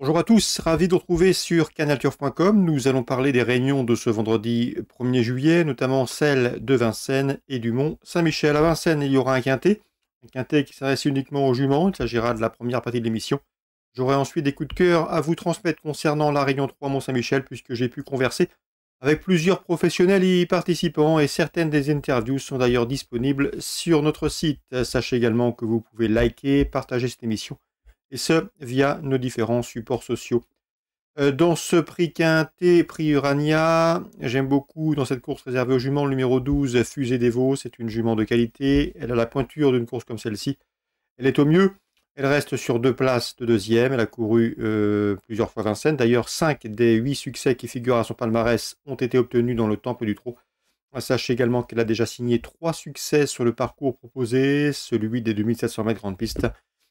Bonjour à tous, ravi de vous retrouver sur canalturf.com. Nous allons parler des réunions de ce vendredi 1er juillet, notamment celle de Vincennes et du Mont-Saint-Michel. À Vincennes, il y aura un quintet, un quintet qui s'adresse uniquement aux juments. Il s'agira de la première partie de l'émission. J'aurai ensuite des coups de cœur à vous transmettre concernant la réunion 3 Mont-Saint-Michel, puisque j'ai pu converser avec plusieurs professionnels y participants et certaines des interviews sont d'ailleurs disponibles sur notre site. Sachez également que vous pouvez liker, partager cette émission et ce, via nos différents supports sociaux. Euh, dans ce prix Quintet, prix Urania, j'aime beaucoup dans cette course réservée aux juments le numéro 12, Fusée des Vaux. C'est une jument de qualité. Elle a la pointure d'une course comme celle-ci. Elle est au mieux. Elle reste sur deux places de deuxième. Elle a couru euh, plusieurs fois Vincennes. D'ailleurs, cinq des huit succès qui figurent à son palmarès ont été obtenus dans le temple du trot. Ah, sachez également qu'elle a déjà signé trois succès sur le parcours proposé, celui des 2700 mètres grande piste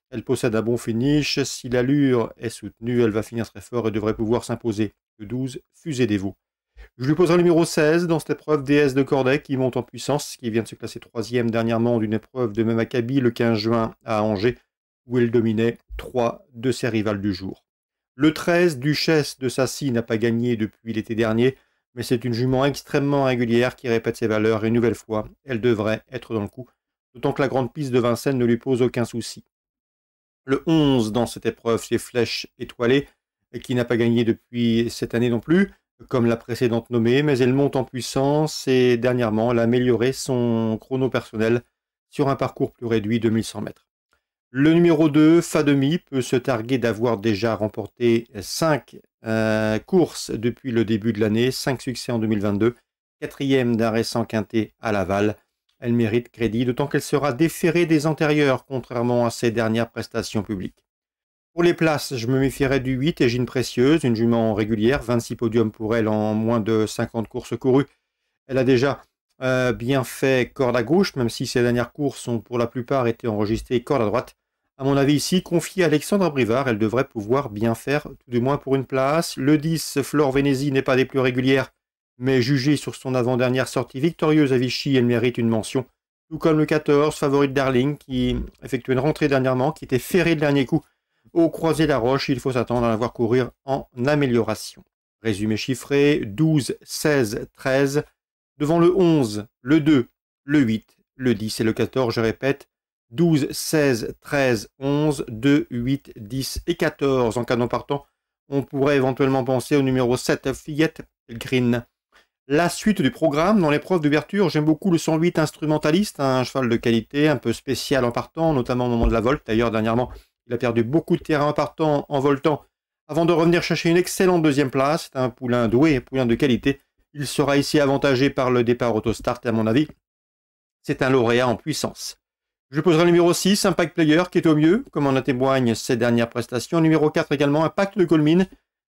elle possède un bon finish. Si l'allure est soutenue, elle va finir très fort et devrait pouvoir s'imposer. Le 12, Fusée des Vos. Je lui pose un numéro 16 dans cette épreuve, déesse de Corday, qui monte en puissance, qui vient de se classer troisième dernièrement d'une épreuve de même acabit le 15 juin à Angers, où elle dominait trois de ses rivales du jour. Le 13, Duchesse de Sassy, n'a pas gagné depuis l'été dernier, mais c'est une jument extrêmement régulière qui répète ses valeurs et une nouvelle fois, elle devrait être dans le coup, d'autant que la grande piste de Vincennes ne lui pose aucun souci le 11 dans cette épreuve c'est Flèche Étoilée, qui n'a pas gagné depuis cette année non plus, comme la précédente nommée, mais elle monte en puissance et dernièrement, elle a amélioré son chrono personnel sur un parcours plus réduit de 1100 mètres. Le numéro 2, Fademi, peut se targuer d'avoir déjà remporté 5 euh, courses depuis le début de l'année, 5 succès en 2022, quatrième d'un récent quintet à Laval, elle mérite crédit, d'autant qu'elle sera déférée des antérieurs, contrairement à ses dernières prestations publiques. Pour les places, je me méfierais du 8 et une Précieuse, une jument régulière, 26 podiums pour elle en moins de 50 courses courues. Elle a déjà euh, bien fait corde à gauche, même si ses dernières courses ont pour la plupart été enregistrées corde à droite. À mon avis, ici, confiée à Alexandre Brivard, elle devrait pouvoir bien faire, tout du moins pour une place. Le 10, Flore vénézy n'est pas des plus régulières, mais jugée sur son avant-dernière sortie victorieuse à Vichy, elle mérite une mention. Tout comme le 14, favori de Darling, qui effectuait une rentrée dernièrement, qui était ferré le dernier coup au croisé de la roche, il faut s'attendre à la voir courir en amélioration. Résumé chiffré, 12, 16, 13, devant le 11, le 2, le 8, le 10 et le 14, je répète, 12, 16, 13, 11, 2, 8, 10 et 14. En cas non partant, on pourrait éventuellement penser au numéro 7, Fillette Green. La suite du programme, dans l'épreuve d'ouverture, j'aime beaucoup le 108 instrumentaliste, un cheval de qualité, un peu spécial en partant, notamment au moment de la volte. D'ailleurs, dernièrement, il a perdu beaucoup de terrain en partant, en voltant, avant de revenir chercher une excellente deuxième place. C'est un poulain doué, un poulain de qualité. Il sera ici avantagé par le départ autostart, à mon avis. C'est un lauréat en puissance. Je poserai le numéro 6, Pack Player, qui est au mieux, comme en témoigne ses dernières prestations. Numéro 4 également, Pack de Colmine,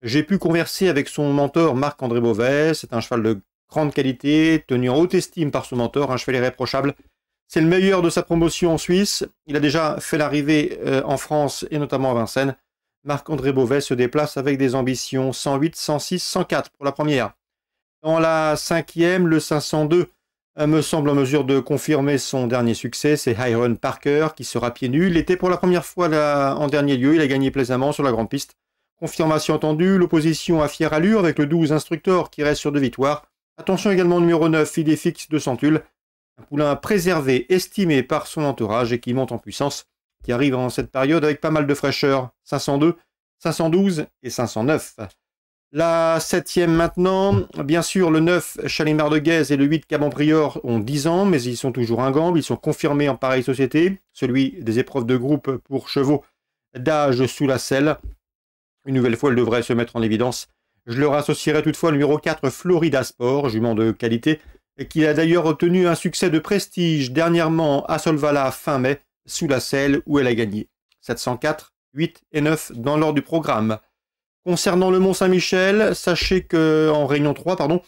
j'ai pu converser avec son mentor Marc-André Beauvais. C'est un cheval de grande qualité, tenu en haute estime par son mentor, un cheval irréprochable. C'est le meilleur de sa promotion en Suisse. Il a déjà fait l'arrivée euh, en France et notamment à Vincennes. Marc-André Beauvais se déplace avec des ambitions 108, 106, 104 pour la première. Dans la cinquième, le 502 euh, me semble en mesure de confirmer son dernier succès. C'est Hyron Parker qui sera pieds nus. Il était pour la première fois en dernier lieu. Il a gagné plaisamment sur la grande piste. Confirmation entendue. l'opposition à fière allure avec le 12 instructeur qui reste sur deux victoires. Attention également numéro 9, est fixe de Centule. Un poulain préservé, estimé par son entourage et qui monte en puissance, qui arrive en cette période avec pas mal de fraîcheur. 502, 512 et 509. La septième maintenant, bien sûr, le 9 Chalimard de Guèze et le 8 caban ont 10 ans, mais ils sont toujours un gamble. ils sont confirmés en pareille société, celui des épreuves de groupe pour chevaux d'âge sous la selle. Une nouvelle fois, elle devrait se mettre en évidence. Je leur associerai toutefois le numéro 4 Florida Sport, jument de qualité, qui a d'ailleurs obtenu un succès de prestige dernièrement à Solvala fin mai, sous la selle où elle a gagné. 704, 8 et 9 dans l'ordre du programme. Concernant le Mont-Saint-Michel, sachez que, en Réunion 3, pardon,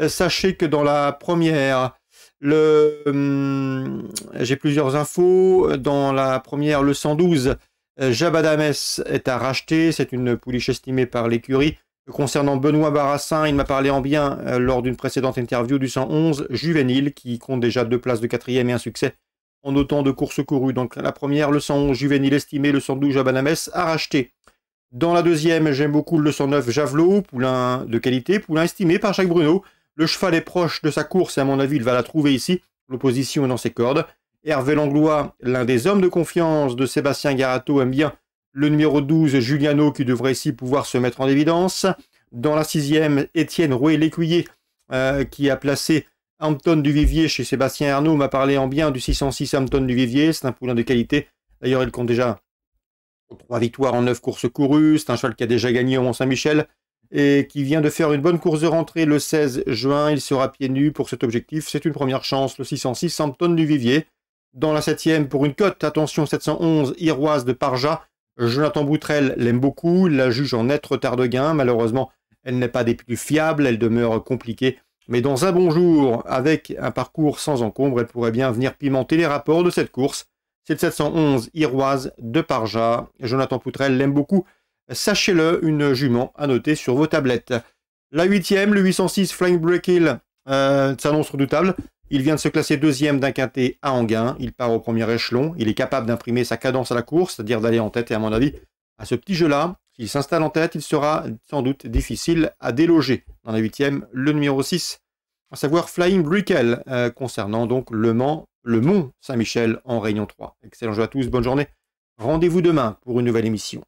euh, sachez que dans la première, le, hum, j'ai plusieurs infos. Dans la première, le 112, euh, Jabadames est à racheter, c'est une pouliche estimée par l'écurie. Concernant Benoît Barassin, il m'a parlé en bien euh, lors d'une précédente interview du 111 juvénile, qui compte déjà deux places de quatrième et un succès en autant de courses courues. Donc la première, le 111 juvénile estimé, le 112 Jabadames à racheter. Dans la deuxième, j'aime beaucoup le 109 Javelot, poulain de qualité, poulain estimé par Jacques Bruno. Le cheval est proche de sa course et à mon avis, il va la trouver ici. L'opposition est dans ses cordes. Hervé Langlois, l'un des hommes de confiance de Sébastien Garato, aime bien le numéro 12, Juliano, qui devrait ici pouvoir se mettre en évidence. Dans la sixième, Étienne Rouet-Lécuyer, euh, qui a placé Hampton du Vivier chez Sébastien Arnaud, m'a parlé en bien du 606 Hampton du Vivier. C'est un poulain de qualité. D'ailleurs, il compte déjà trois victoires en neuf courses courues. C'est un cheval qui a déjà gagné au Mont-Saint-Michel et qui vient de faire une bonne course de rentrée le 16 juin. Il sera pieds nus pour cet objectif. C'est une première chance, le 606 Hampton du Vivier. Dans la septième, pour une cote, attention, 711, Iroise de Parja. Jonathan Boutrel l'aime beaucoup, la juge en être tard de gain. Malheureusement, elle n'est pas des plus fiables, elle demeure compliquée. Mais dans un bon jour, avec un parcours sans encombre, elle pourrait bien venir pimenter les rapports de cette course. C'est le 711 Iroise de Parja. Jonathan Boutrel l'aime beaucoup. Sachez-le, une jument à noter sur vos tablettes. La huitième, le 806 Flying Break Hill, euh, s'annonce redoutable. Il vient de se classer deuxième d'un quintet à Anguin. Il part au premier échelon. Il est capable d'imprimer sa cadence à la course, c'est-à-dire d'aller en tête. Et à mon avis, à ce petit jeu-là, s'il s'installe en tête, il sera sans doute difficile à déloger. Dans la huitième, le numéro 6, à savoir Flying Brickell, euh, concernant donc le le Mont Saint-Michel en Réunion 3. Excellent jeu à tous, bonne journée. Rendez-vous demain pour une nouvelle émission.